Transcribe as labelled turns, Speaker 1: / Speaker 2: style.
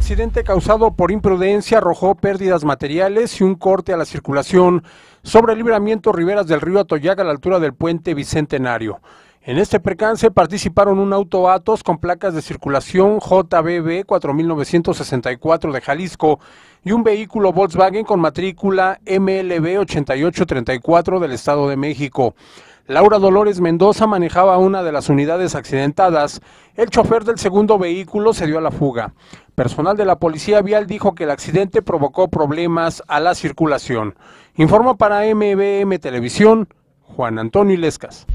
Speaker 1: accidente causado por imprudencia arrojó pérdidas materiales y un corte a la circulación sobre el libramiento Riberas del río Atoyaga a la altura del puente Bicentenario. En este percance participaron un auto Atos con placas de circulación JBB 4964 de Jalisco y un vehículo Volkswagen con matrícula MLB 8834 del Estado de México. Laura Dolores Mendoza manejaba una de las unidades accidentadas. El chofer del segundo vehículo se dio a la fuga. Personal de la Policía Vial dijo que el accidente provocó problemas a la circulación. Informa para MBM Televisión Juan Antonio Ilescas.